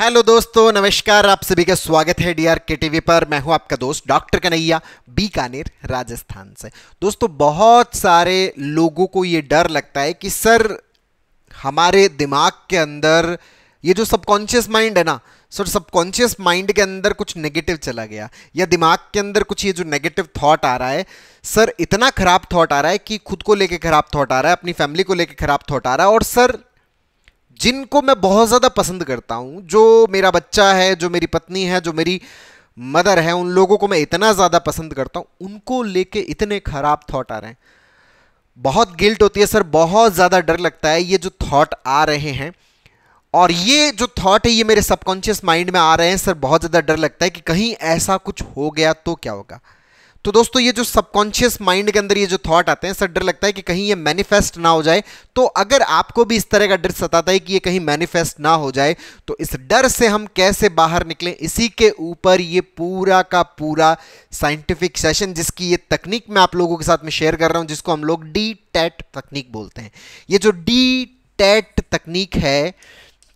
hello दोस्तों नमस्कार आप सभी का स्वागत है डी आर के टीवी पर मैं हूं आपका दोस्त डॉक्टर कन्हैया बीकानेर राजस्थान से दोस्तों बहुत सारे लोगों को ये डर लगता है कि सर हमारे दिमाग के अंदर ये जो सबकॉन्शियस माइंड है ना सर सबकॉन्शियस माइंड के अंदर कुछ नेगेटिव चला गया या दिमाग के अंदर कुछ ये जो नेगेटिव थॉट आ रहा है सर इतना खराब थॉट आ रहा है कि खुद को लेके खराब थॉट आ रहा है अपनी फैमिली को लेके खराब थॉट आ रहा है और सर जिनको मैं बहुत ज़्यादा पसंद करता हूँ जो मेरा बच्चा है जो मेरी पत्नी है जो मेरी मदर है उन लोगों को मैं इतना ज़्यादा पसंद करता हूँ उनको लेके इतने ख़राब थॉट आ रहे हैं बहुत गिल्ट होती है सर बहुत ज़्यादा डर लगता है ये जो थॉट आ रहे हैं और ये जो थॉट है ये मेरे सबकॉन्शियस माइंड में आ रहे हैं सर बहुत ज़्यादा डर लगता है कि कहीं ऐसा कुछ हो गया तो क्या होगा तो दोस्तों ये जो सबकॉन्शियस माइंड के अंदर ये जो थॉट आते हैं सर डर लगता है कि कहीं ये मैनिफेस्ट ना हो जाए तो अगर आपको भी इस तरह का डर सताता है कि ये कहीं मैनिफेस्ट ना हो जाए तो इस डर से हम कैसे बाहर निकलें इसी के ऊपर ये पूरा का पूरा साइंटिफिक सेशन जिसकी ये तकनीक मैं आप लोगों के साथ में शेयर कर रहा हूँ जिसको हम लोग डी टेट तकनीक बोलते हैं ये जो डी टेट तकनीक है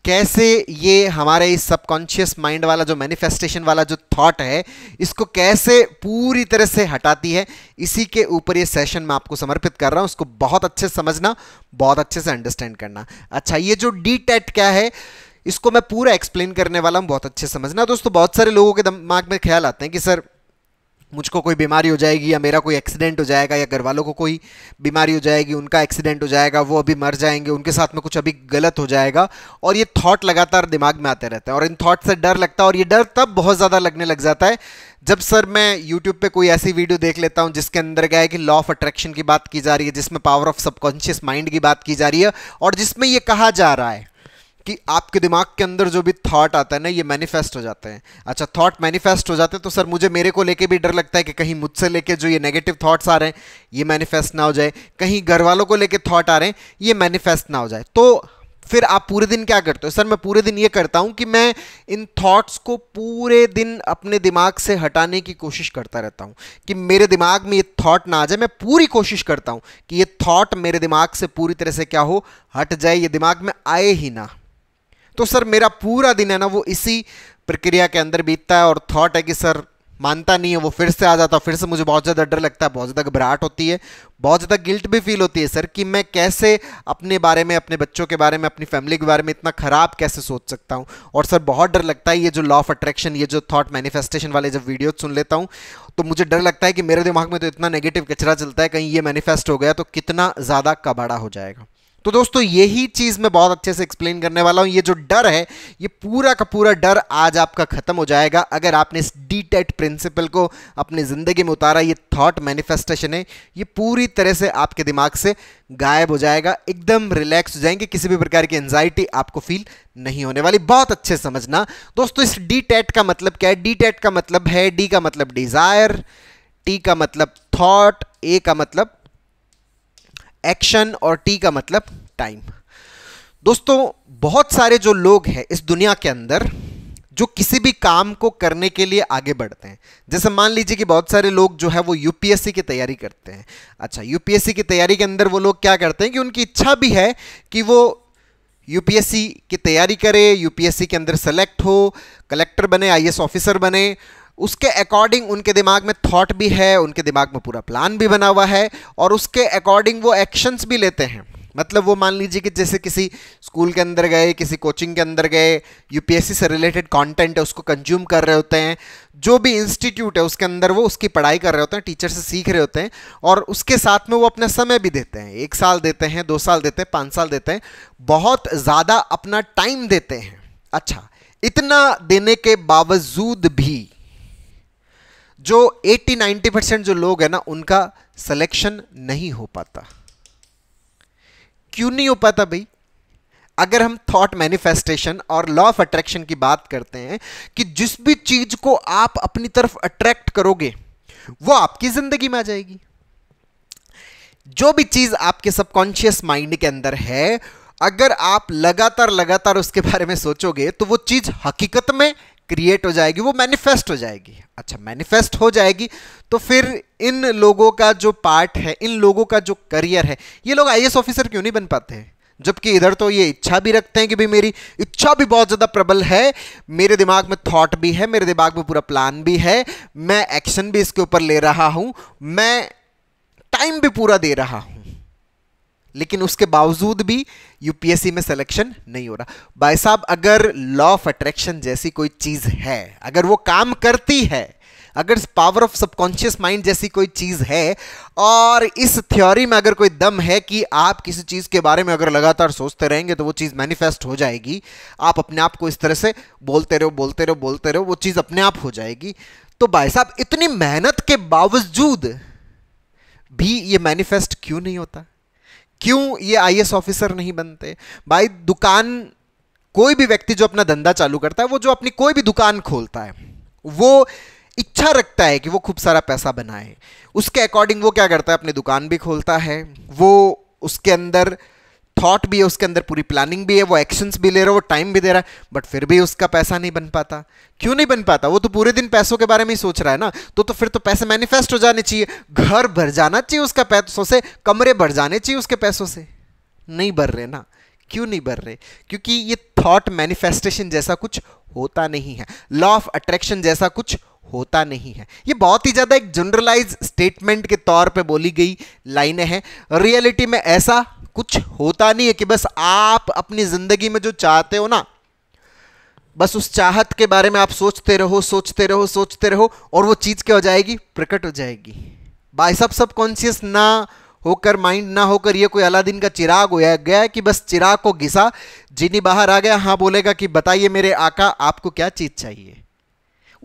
कैसे ये हमारे इस सबकॉन्शियस माइंड वाला जो मैनिफेस्टेशन वाला जो थॉट है इसको कैसे पूरी तरह से हटाती है इसी के ऊपर ये सेशन मैं आपको समर्पित कर रहा हूँ उसको बहुत अच्छे से समझना बहुत अच्छे से अंडरस्टैंड करना अच्छा ये जो डी टेट क्या है इसको मैं पूरा एक्सप्लेन करने वाला हूँ बहुत अच्छे समझना दोस्तों बहुत सारे लोगों के दिमाग में ख्याल आते हैं कि सर मुझको कोई बीमारी हो जाएगी या मेरा कोई एक्सीडेंट हो जाएगा या घर वालों को कोई बीमारी हो जाएगी उनका एक्सीडेंट हो जाएगा वो अभी मर जाएंगे उनके साथ में कुछ अभी गलत हो जाएगा और ये थॉट लगातार दिमाग में आते रहता है और इन थॉट से डर लगता है और ये डर तब बहुत ज़्यादा लगने लग जाता है जब सर मैं यूट्यूब पर कोई ऐसी वीडियो देख लेता हूँ जिसके अंदर क्या है कि लॉ ऑफ अट्रैक्शन की बात की जा रही है जिसमें पावर ऑफ सबकॉन्शियस माइंड की बात की जा रही है और जिसमें ये कहा जा रहा है कि आपके दिमाग के अंदर जो भी थॉट आता है ना ये मैनिफेस्ट हो जाते हैं अच्छा थॉट मैनिफेस्ट हो जाते हैं तो सर मुझे मेरे को लेके भी डर लगता है कि कहीं मुझसे लेके जो ये नेगेटिव थॉट्स आ रहे हैं ये मैनिफेस्ट ना हो जाए कहीं घर वालों को लेके थॉट आ रहे हैं ये मैनिफेस्ट ना हो जाए तो फिर आप पूरे दिन क्या करते हो सर मैं पूरे दिन ये करता हूँ कि मैं इन थॉट्स को पूरे दिन अपने दिमाग से हटाने की कोशिश करता रहता हूँ कि मेरे दिमाग में ये थॉट ना आ जाए मैं पूरी कोशिश करता हूँ कि ये थॉट मेरे दिमाग से पूरी तरह से क्या हो हट जाए ये दिमाग में आए ही ना तो सर मेरा पूरा दिन है ना वो इसी प्रक्रिया के अंदर बीतता है और थॉट है कि सर मानता नहीं है वो फिर से आ जाता फिर से मुझे बहुत ज़्यादा डर लगता है बहुत ज़्यादा घबराहट होती है बहुत ज़्यादा गिल्ट भी फील होती है सर कि मैं कैसे अपने बारे में अपने बच्चों के बारे में अपनी फैमिली के बारे में इतना ख़राब कैसे सोच सकता हूँ और सर बहुत डर लगता है ये जो लॉ ऑफ अट्रैक्शन ये जो थॉट मैनिफेस्टेशन वाले जब वीडियो सुन लेता हूँ तो मुझे डर लगता है कि मेरे दिमाग में तो इतना नेगेटिव कचरा चलता है कहीं ये मैनिफेस्ट हो गया तो कितना ज़्यादा कबाड़ा हो जाएगा तो दोस्तों यही चीज़ मैं बहुत अच्छे से एक्सप्लेन करने वाला हूं ये जो डर है ये पूरा का पूरा डर आज आपका ख़त्म हो जाएगा अगर आपने इस डी टेट प्रिंसिपल को अपनी ज़िंदगी में उतारा ये थॉट मैनिफेस्टेशन है ये पूरी तरह से आपके दिमाग से गायब हो जाएगा एकदम रिलैक्स हो जाएंगे किसी भी प्रकार की एंजाइटी आपको फील नहीं होने वाली बहुत अच्छे समझना दोस्तों इस डी टेट e का मतलब क्या है डी टेट e का मतलब है डी का मतलब डिज़ायर टी का मतलब थॉट ए का मतलब एक्शन और टी का मतलब टाइम दोस्तों बहुत सारे जो लोग हैं इस दुनिया के अंदर जो किसी भी काम को करने के लिए आगे बढ़ते हैं जैसे मान लीजिए कि बहुत सारे लोग जो है वो यूपीएससी की तैयारी करते हैं अच्छा यूपीएससी की तैयारी के अंदर वो लोग क्या करते हैं कि उनकी इच्छा भी है कि वो यूपीएससी की तैयारी करे यूपीएससी के अंदर सेलेक्ट हो कलेक्टर बने आईएएस ऑफिसर बने उसके अकॉर्डिंग उनके दिमाग में थॉट भी है उनके दिमाग में पूरा प्लान भी बना हुआ है और उसके अकॉर्डिंग वो एक्शंस भी लेते हैं मतलब वो मान लीजिए कि जैसे किसी स्कूल के अंदर गए किसी कोचिंग के अंदर गए यूपीएससी से रिलेटेड कंटेंट है उसको कंज्यूम कर रहे होते हैं जो भी इंस्टीट्यूट है उसके अंदर वो उसकी पढ़ाई कर रहे होते हैं टीचर से सीख रहे होते हैं और उसके साथ में वो अपना समय भी देते हैं एक साल देते हैं दो साल देते हैं पाँच साल देते हैं बहुत ज़्यादा अपना टाइम देते हैं अच्छा इतना देने के बावजूद भी जो 80-90 परसेंट जो लोग हैं ना उनका सिलेक्शन नहीं हो पाता क्यों नहीं हो पाता भाई अगर हम थॉट मैनिफेस्टेशन और लॉ ऑफ अट्रैक्शन की बात करते हैं कि जिस भी चीज को आप अपनी तरफ अट्रैक्ट करोगे वो आपकी जिंदगी में आ जाएगी जो भी चीज आपके सबकॉन्शियस माइंड के अंदर है अगर आप लगातार लगातार उसके बारे में सोचोगे तो वो चीज हकीकत में क्रिएट हो जाएगी वो मैनिफेस्ट हो जाएगी अच्छा मैनिफेस्ट हो जाएगी तो फिर इन लोगों का जो पार्ट है इन लोगों का जो करियर है ये लोग आई ऑफिसर क्यों नहीं बन पाते हैं जबकि इधर तो ये इच्छा भी रखते हैं कि भाई मेरी इच्छा भी बहुत ज़्यादा प्रबल है मेरे दिमाग में थॉट भी है मेरे दिमाग में पूरा प्लान भी है मैं एक्शन भी इसके ऊपर ले रहा हूँ मैं टाइम भी पूरा दे रहा हूँ लेकिन उसके बावजूद भी यूपीएससी में सिलेक्शन नहीं हो रहा भाई साहब अगर लॉ ऑफ अट्रैक्शन जैसी कोई चीज़ है अगर वो काम करती है अगर पावर ऑफ सबकॉन्शियस माइंड जैसी कोई चीज़ है और इस थ्योरी में अगर कोई दम है कि आप किसी चीज़ के बारे में अगर लगातार सोचते रहेंगे तो वो चीज़ मैनिफेस्ट हो जाएगी आप अपने आप को इस तरह से बोलते रहो बोलते रहो बोलते रहो वो चीज़ अपने आप हो जाएगी तो भाई साहब इतनी मेहनत के बावजूद भी ये मैनिफेस्ट क्यों नहीं होता क्यों ये आई ऑफिसर नहीं बनते भाई दुकान कोई भी व्यक्ति जो अपना धंधा चालू करता है वो जो अपनी कोई भी दुकान खोलता है वो इच्छा रखता है कि वो खूब सारा पैसा बनाए उसके अकॉर्डिंग वो क्या करता है अपनी दुकान भी खोलता है वो उसके अंदर थॉट भी है उसके अंदर पूरी प्लानिंग भी है वो एक्शंस भी ले रहा है वो टाइम भी दे रहा है बट फिर भी उसका पैसा नहीं बन पाता क्यों नहीं बन पाता वो तो पूरे दिन पैसों के बारे में ही सोच रहा है ना तो तो फिर तो पैसे मैनिफेस्ट हो जाने चाहिए घर भर जाना चाहिए उसका पैसों से कमरे भर जाने चाहिए उसके पैसों से नहीं भर रहे ना क्यों नहीं भर रहे क्योंकि ये थॉट मैनिफेस्टेशन जैसा कुछ होता नहीं है लॉ ऑफ अट्रैक्शन जैसा कुछ होता नहीं है ये बहुत ही ज़्यादा एक जनरलाइज स्टेटमेंट के तौर पे बोली गई लाइनें हैं रियलिटी में ऐसा कुछ होता नहीं है कि बस आप अपनी ज़िंदगी में जो चाहते हो ना बस उस चाहत के बारे में आप सोचते रहो सोचते रहो सोचते रहो और वो चीज़ क्या हो जाएगी प्रकट हो जाएगी बाई सब सब कॉन्शियस ना होकर माइंड ना होकर ये कोई अलादीन का चिराग हो गया कि बस चिराग को घिसा जिनी बाहर आ गया हाँ बोलेगा कि बताइए मेरे आका आपको क्या चीज़ चाहिए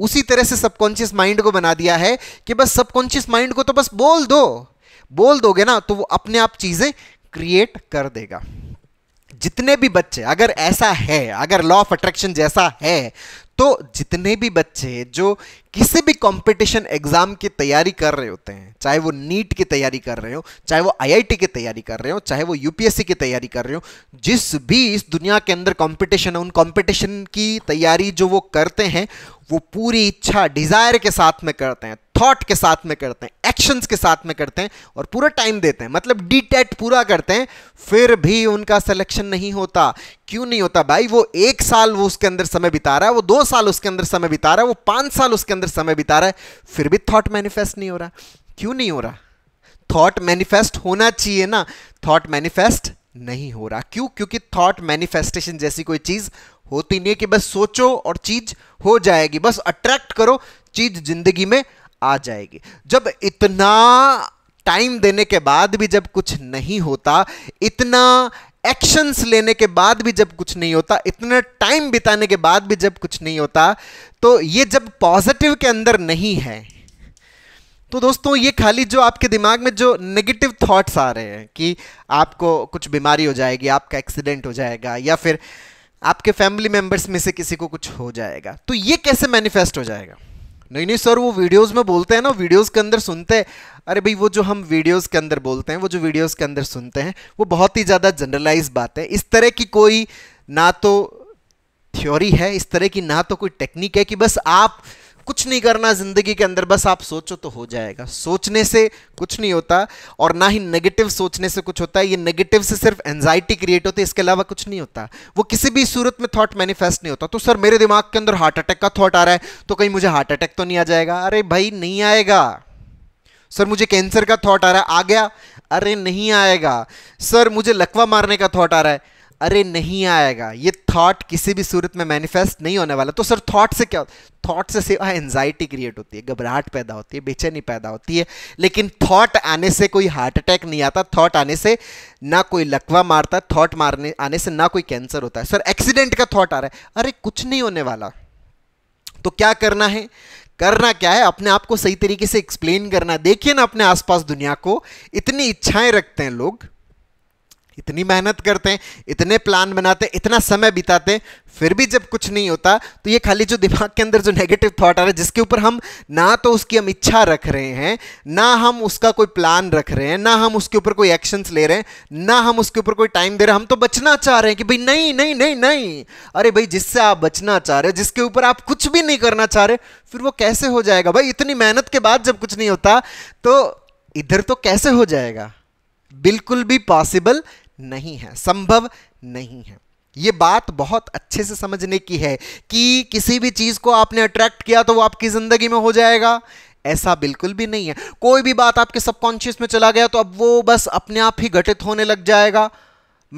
उसी तरह से सबकॉन्शियस माइंड को बना दिया है कि बस सबकॉन्शियस माइंड को तो बस बोल दो बोल दोगे ना तो वो अपने आप चीज़ें क्रिएट कर देगा जितने भी बच्चे अगर ऐसा है अगर लॉ ऑफ अट्रैक्शन जैसा है तो जितने भी बच्चे जो किसी भी कंपटीशन एग्जाम की तैयारी कर रहे होते हैं चाहे वो नीट की तैयारी कर रहे हो चाहे वो आईआईटी की तैयारी कर रहे हो चाहे वो यूपीएससी की तैयारी कर रहे हो जिस भी इस दुनिया के अंदर कंपटीशन है उन कंपटीशन की तैयारी जो वो करते हैं वो पूरी इच्छा डिज़ायर के साथ में करते हैं थॉट के साथ में करते हैं एक्शंस के साथ में करते हैं और पूरा टाइम देते हैं मतलब डिटेट पूरा करते हैं फिर भी उनका सिलेक्शन नहीं होता क्यों नहीं होता भाई वो एक साल वो उसके अंदर समय बिता रहा है वो दो साल उसके अंदर समय बिता रहा है वो पांच साल उसके अंदर समय बिता रहा है फिर भी थॉट मैनिफेस्ट नहीं हो रहा क्यों नहीं हो रहा थॉट मैनिफेस्ट होना चाहिए ना थॉट मैनिफेस्ट नहीं हो रहा क्यों क्योंकि थॉट मैनिफेस्टेशन जैसी कोई चीज़ होती नहीं है कि बस सोचो और चीज हो जाएगी बस अट्रैक्ट करो चीज जिंदगी में आ जाएगी जब इतना टाइम देने के बाद भी जब कुछ नहीं होता इतना एक्शंस लेने के बाद भी जब कुछ नहीं होता इतना टाइम बिताने के बाद भी जब कुछ नहीं होता तो ये जब पॉजिटिव के अंदर नहीं है तो दोस्तों ये खाली जो आपके दिमाग में जो नेगेटिव थॉट्स आ रहे हैं कि आपको कुछ बीमारी हो जाएगी आपका एक्सीडेंट हो जाएगा या फिर आपके फैमिली मेंबर्स में से किसी को कुछ हो जाएगा तो ये कैसे मैनिफेस्ट हो जाएगा नहीं नहीं सर वो वीडियोस में बोलते हैं ना वीडियोस के अंदर सुनते हैं अरे भाई वो जो हम वीडियोस के अंदर बोलते हैं वो जो वीडियोस के अंदर सुनते हैं वो बहुत ही ज़्यादा जनरलाइज बात है इस तरह की कोई ना तो थ्योरी है इस तरह की ना तो कोई टेक्निक है कि बस आप कुछ नहीं करना ज़िंदगी के अंदर बस आप सोचो तो हो जाएगा सोचने से कुछ नहीं होता और ना ही नेगेटिव सोचने से कुछ होता है ये नेगेटिव से सिर्फ एनजाइटी क्रिएट होती है इसके अलावा कुछ नहीं होता वो किसी भी सूरत में थॉट मैनिफेस्ट नहीं होता तो सर मेरे दिमाग के अंदर हार्ट अटैक का थॉट आ रहा है तो कहीं मुझे हार्ट अटैक तो नहीं आ जाएगा अरे भाई नहीं आएगा सर मुझे कैंसर का थॉट आ रहा है आ गया अरे नहीं आएगा सर मुझे लकवा मारने का थॉट आ रहा है अरे नहीं आएगा ये थॉट किसी भी सूरत में मैनिफेस्ट नहीं होने वाला तो सर थॉट से क्या होता थॉट से सिर्फ एंजाइटी क्रिएट होती है घबराहट पैदा होती है बेचैनी पैदा होती है लेकिन थॉट आने से कोई हार्ट अटैक नहीं आता थॉट आने से ना कोई लकवा मारता थॉट मारने आने से ना कोई कैंसर होता है सर एक्सीडेंट का थॉट आ रहा है अरे कुछ नहीं होने वाला तो क्या करना है करना क्या है अपने आप को सही तरीके से एक्सप्लेन करना देखिए ना अपने आसपास दुनिया को इतनी इच्छाएं रखते हैं लोग इतनी मेहनत करते हैं इतने प्लान बनाते हैं इतना समय बिताते हैं फिर भी जब कुछ नहीं होता तो ये खाली जो दिमाग के अंदर जो नेगेटिव थॉट आ रहा है जिसके ऊपर हम ना तो उसकी हम इच्छा रख रहे हैं ना हम उसका कोई प्लान रख रहे हैं ना हम उसके ऊपर कोई एक्शंस ले रहे हैं ना हम उसके ऊपर कोई टाइम दे रहे हैं हम तो बचना चाह रहे हैं कि भाई नहीं नहीं नहीं नहीं अरे भाई जिससे आप बचना चाह रहे हो जिसके ऊपर आप कुछ भी नहीं करना चाह रहे फिर वो कैसे हो जाएगा भाई इतनी मेहनत के बाद जब कुछ नहीं होता तो इधर तो कैसे हो जाएगा बिल्कुल भी पॉसिबल नहीं है संभव नहीं है ये बात बहुत अच्छे से समझने की है कि किसी भी चीज़ को आपने अट्रैक्ट किया तो वो आपकी ज़िंदगी में हो जाएगा ऐसा बिल्कुल भी नहीं है कोई भी बात आपके सबकॉन्शियस में चला गया तो अब वो बस अपने आप ही घटित होने लग जाएगा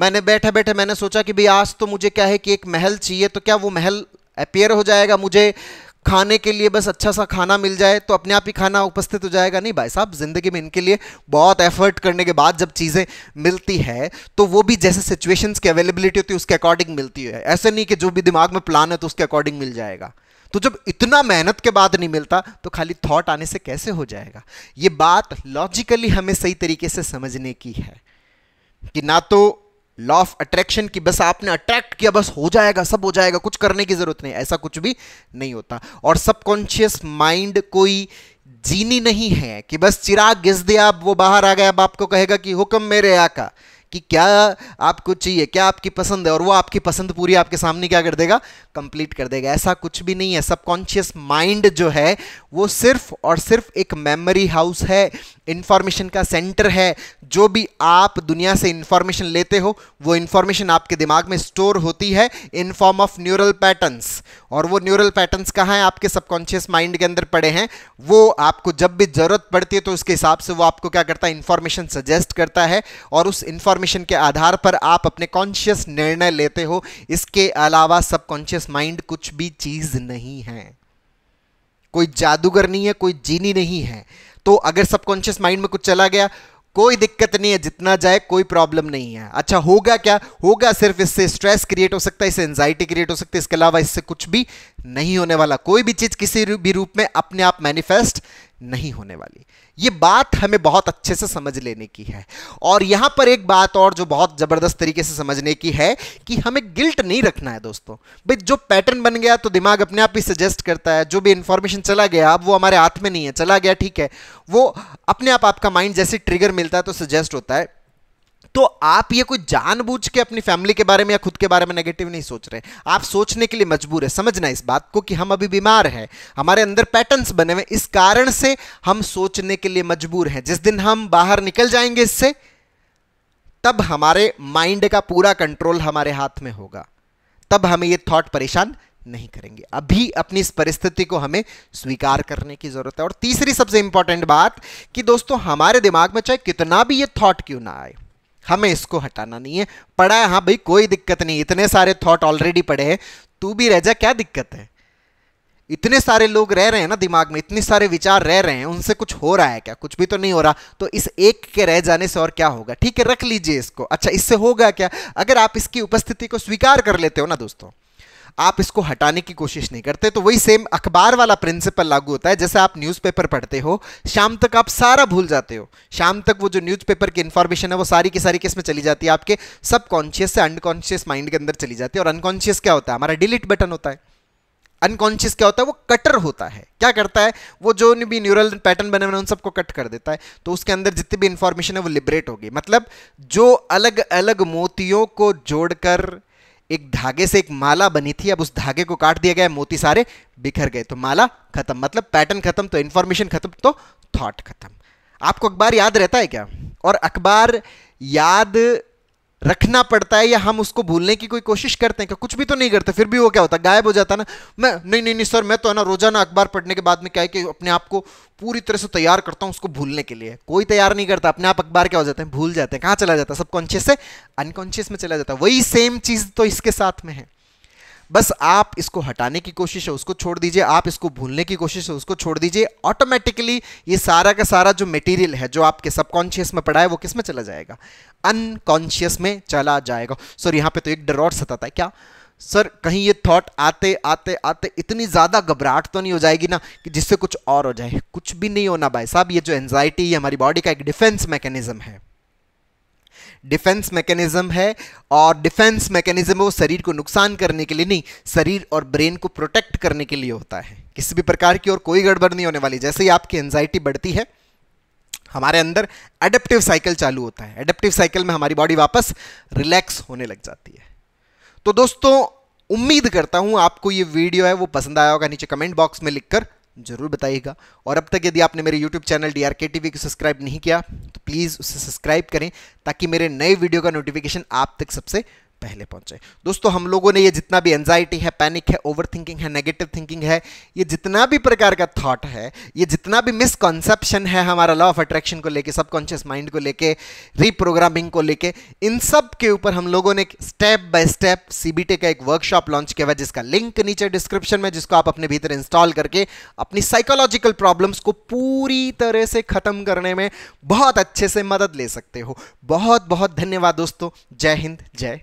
मैंने बैठे बैठे मैंने सोचा कि भाई आज तो मुझे क्या है कि एक महल चाहिए तो क्या वो महल अपेयर हो जाएगा मुझे खाने के लिए बस अच्छा सा खाना मिल जाए तो अपने आप ही खाना उपस्थित हो जाएगा नहीं भाई साहब ज़िंदगी में इनके लिए बहुत एफर्ट करने के बाद जब चीज़ें मिलती है तो वो भी जैसे सिचुएशंस की अवेलेबिलिटी होती है उसके अकॉर्डिंग मिलती है ऐसे नहीं कि जो भी दिमाग में प्लान है तो उसके अकॉर्डिंग मिल जाएगा तो जब इतना मेहनत के बाद नहीं मिलता तो खाली थॉट आने से कैसे हो जाएगा ये बात लॉजिकली हमें सही तरीके से समझने की है कि ना तो लॉ ऑफ अट्रैक्शन की बस आपने अट्रैक्ट किया बस हो जाएगा सब हो जाएगा कुछ करने की जरूरत नहीं ऐसा कुछ भी नहीं होता और सबकॉन्शियस माइंड कोई जीनी नहीं है कि बस चिराग घिस दिया अब वो बाहर आ गया अब आपको कहेगा कि हुक्म मेरे आका कि क्या आपको चाहिए क्या आपकी पसंद है और वो आपकी पसंद पूरी आपके सामने क्या कर देगा कंप्लीट कर देगा ऐसा कुछ भी नहीं है सबकॉन्शियस माइंड जो है वो सिर्फ और सिर्फ एक मेमोरी हाउस है इन्फॉर्मेशन का सेंटर है जो भी आप दुनिया से इन्फॉर्मेशन लेते हो वो इन्फॉर्मेशन आपके दिमाग में स्टोर होती है in form of neural patterns और वो न्यूरल पैटर्न्स कहाँ हैं आपके सबकॉन्शियस माइंड के अंदर पड़े हैं वो आपको जब भी ज़रूरत पड़ती है तो उसके हिसाब से वो आपको क्या करता है इन्फॉर्मेशन सजेस्ट करता है और उस इन्फॉर्मेशन के आधार पर आप अपने कॉन्शियस निर्णय लेते हो इसके अलावा सबकॉन्शियस माइंड कुछ भी चीज़ नहीं है कोई जादूगर नहीं है कोई जीनी नहीं है तो अगर सबकॉन्शियस माइंड में कुछ चला गया कोई दिक्कत नहीं है जितना जाए कोई प्रॉब्लम नहीं है अच्छा होगा क्या होगा सिर्फ इससे स्ट्रेस क्रिएट हो सकता है इससे एंजाइटी क्रिएट हो सकती है इसके अलावा इससे कुछ भी नहीं होने वाला कोई भी चीज़ किसी भी रूप में अपने आप मैनिफेस्ट नहीं होने वाली ये बात हमें बहुत अच्छे से समझ लेने की है और यहाँ पर एक बात और जो बहुत ज़बरदस्त तरीके से समझने की है कि हमें गिल्ट नहीं रखना है दोस्तों भाई जो पैटर्न बन गया तो दिमाग अपने आप ही सजेस्ट करता है जो भी इंफॉर्मेशन चला गया अब वो हमारे हाथ में नहीं है चला गया ठीक है वो अपने आप आपका माइंड जैसे ट्रिगर मिलता है तो सजेस्ट होता है तो आप ये कोई जानबूझ के अपनी फैमिली के बारे में या खुद के बारे में नेगेटिव नहीं सोच रहे आप सोचने के लिए मजबूर है समझना इस बात को कि हम अभी बीमार हैं हमारे अंदर पैटर्न्स बने हुए इस कारण से हम सोचने के लिए मजबूर हैं जिस दिन हम बाहर निकल जाएंगे इससे तब हमारे माइंड का पूरा कंट्रोल हमारे हाथ में होगा तब हमें ये थॉट परेशान नहीं करेंगे अभी अपनी इस परिस्थिति को हमें स्वीकार करने की जरूरत है और तीसरी सबसे इंपॉर्टेंट बात कि दोस्तों हमारे दिमाग में चाहे कितना भी ये थॉट क्यों ना आए हमें इसको हटाना नहीं है पढ़ा है हाँ भाई कोई दिक्कत नहीं इतने सारे थॉट ऑलरेडी पढ़े हैं तू भी रह जा क्या दिक्कत है इतने सारे लोग रह रहे हैं ना दिमाग में इतने सारे विचार रह रहे हैं उनसे कुछ हो रहा है क्या कुछ भी तो नहीं हो रहा तो इस एक के रह जाने से और क्या होगा ठीक है रख लीजिए इसको अच्छा इससे होगा क्या अगर आप इसकी उपस्थिति को स्वीकार कर लेते हो ना दोस्तों आप इसको हटाने की कोशिश नहीं करते तो वही सेम अखबार वाला प्रिंसिपल लागू होता है जैसे आप न्यूज़पेपर पढ़ते हो शाम तक आप सारा भूल जाते हो शाम तक वो जो न्यूज़पेपर की इन्फॉर्मेशन है वो सारी की सारी किस में चली जाती है आपके सबकॉन्शियस से अनकॉन्शियस माइंड के अंदर चली जाती है और अनकॉन्शियस क्या होता है हमारा डिलीट बटन होता है अनकॉन्शियस क्या होता है वो कटर होता है क्या करता है वो जो भी न्यूरल पैटर्न बने हुए उन सबको कट कर देता है तो उसके अंदर जितनी भी इंफॉर्मेशन है वो लिबरेट होगी मतलब जो अलग अलग मोतियों को जोड़कर एक धागे से एक माला बनी थी अब उस धागे को काट दिया गया मोती सारे बिखर गए तो माला खत्म मतलब पैटर्न खत्म तो इन्फॉर्मेशन खत्म तो थॉट खत्म आपको अखबार याद रहता है क्या और अखबार याद रखना पड़ता है या हम उसको भूलने की कोई कोशिश करते हैं क्या कुछ भी तो नहीं करते फिर भी वो क्या होता है गायब हो जाता है ना मैं नहीं नहीं नहीं सर मैं तो है ना रोजाना अखबार पढ़ने के बाद में क्या है कि अपने आप को पूरी तरह से तैयार करता हूँ उसको भूलने के लिए कोई तैयार नहीं करता अपने आप अखबार क्या हो जाते हैं भूल जाते हैं कहाँ चला जाता है सबकॉन्शियस से अनकॉन्शियस में चला जाता है वही सेम चीज़ तो इसके साथ में है बस आप इसको हटाने की कोशिश है उसको छोड़ दीजिए आप इसको भूलने की कोशिश है उसको छोड़ दीजिए ऑटोमेटिकली ये सारा का सारा जो मटेरियल है जो आपके सबकॉन्शियस में पड़ा है वो किस में चला जाएगा अनकॉन्शियस में चला जाएगा सर यहाँ पे तो एक डर सताता है क्या सर कहीं ये थॉट आते आते आते इतनी ज़्यादा घबराहट तो नहीं हो जाएगी ना कि जिससे कुछ और हो जाए कुछ भी नहीं होना भाई साहब ये जो एनजाइटी हमारी बॉडी का एक डिफेंस मैकेनिज्म है डिफेंस मैकेनिज्म है और डिफेंस मैकेनिज्म वो शरीर को नुकसान करने के लिए नहीं शरीर और ब्रेन को प्रोटेक्ट करने के लिए होता है किसी भी प्रकार की और कोई गड़बड़ नहीं होने वाली जैसे ही आपकी एंजाइटी बढ़ती है हमारे अंदर एडेप्टिव साइकिल चालू होता है एडेप्टिव साइकिल में हमारी बॉडी वापस रिलैक्स होने लग जाती है तो दोस्तों उम्मीद करता हूं आपको ये वीडियो है वो पसंद आया होगा नीचे कमेंट बॉक्स में लिखकर ज़रूर बताइएगा और अब तक यदि आपने मेरे YouTube channel D R K T V को सब्सक्राइब नहीं किया तो प्लीज़ उसे सब्सक्राइब करें ताकि मेरे नए वीडियो का नोटिफिकेशन आप तक सबसे पहले पहुंचे दोस्तों हम लोगों ने ये जितना भी एंजाइटी है पैनिक है ओवर थिंकिंग है नेगेटिव थिंकिंग है ये जितना भी प्रकार का थॉट है ये जितना भी मिसकॉन्सेप्शन है हमारा लॉ ऑफ अट्रैक्शन को लेके सबकॉन्शियस माइंड को लेके रीप्रोग्रामिंग को लेके इन सब के ऊपर हम लोगों ने स्टेप बाय स्टेप सीबीटी का एक वर्कशॉप लॉन्च किया हुआ जिसका लिंक नीचे डिस्क्रिप्शन में जिसको आप अपने भीतर इंस्टॉल करके अपनी साइकोलॉजिकल प्रॉब्लम्स को पूरी तरह से खत्म करने में बहुत अच्छे से मदद ले सकते हो बहुत बहुत धन्यवाद दोस्तों जय हिंद जय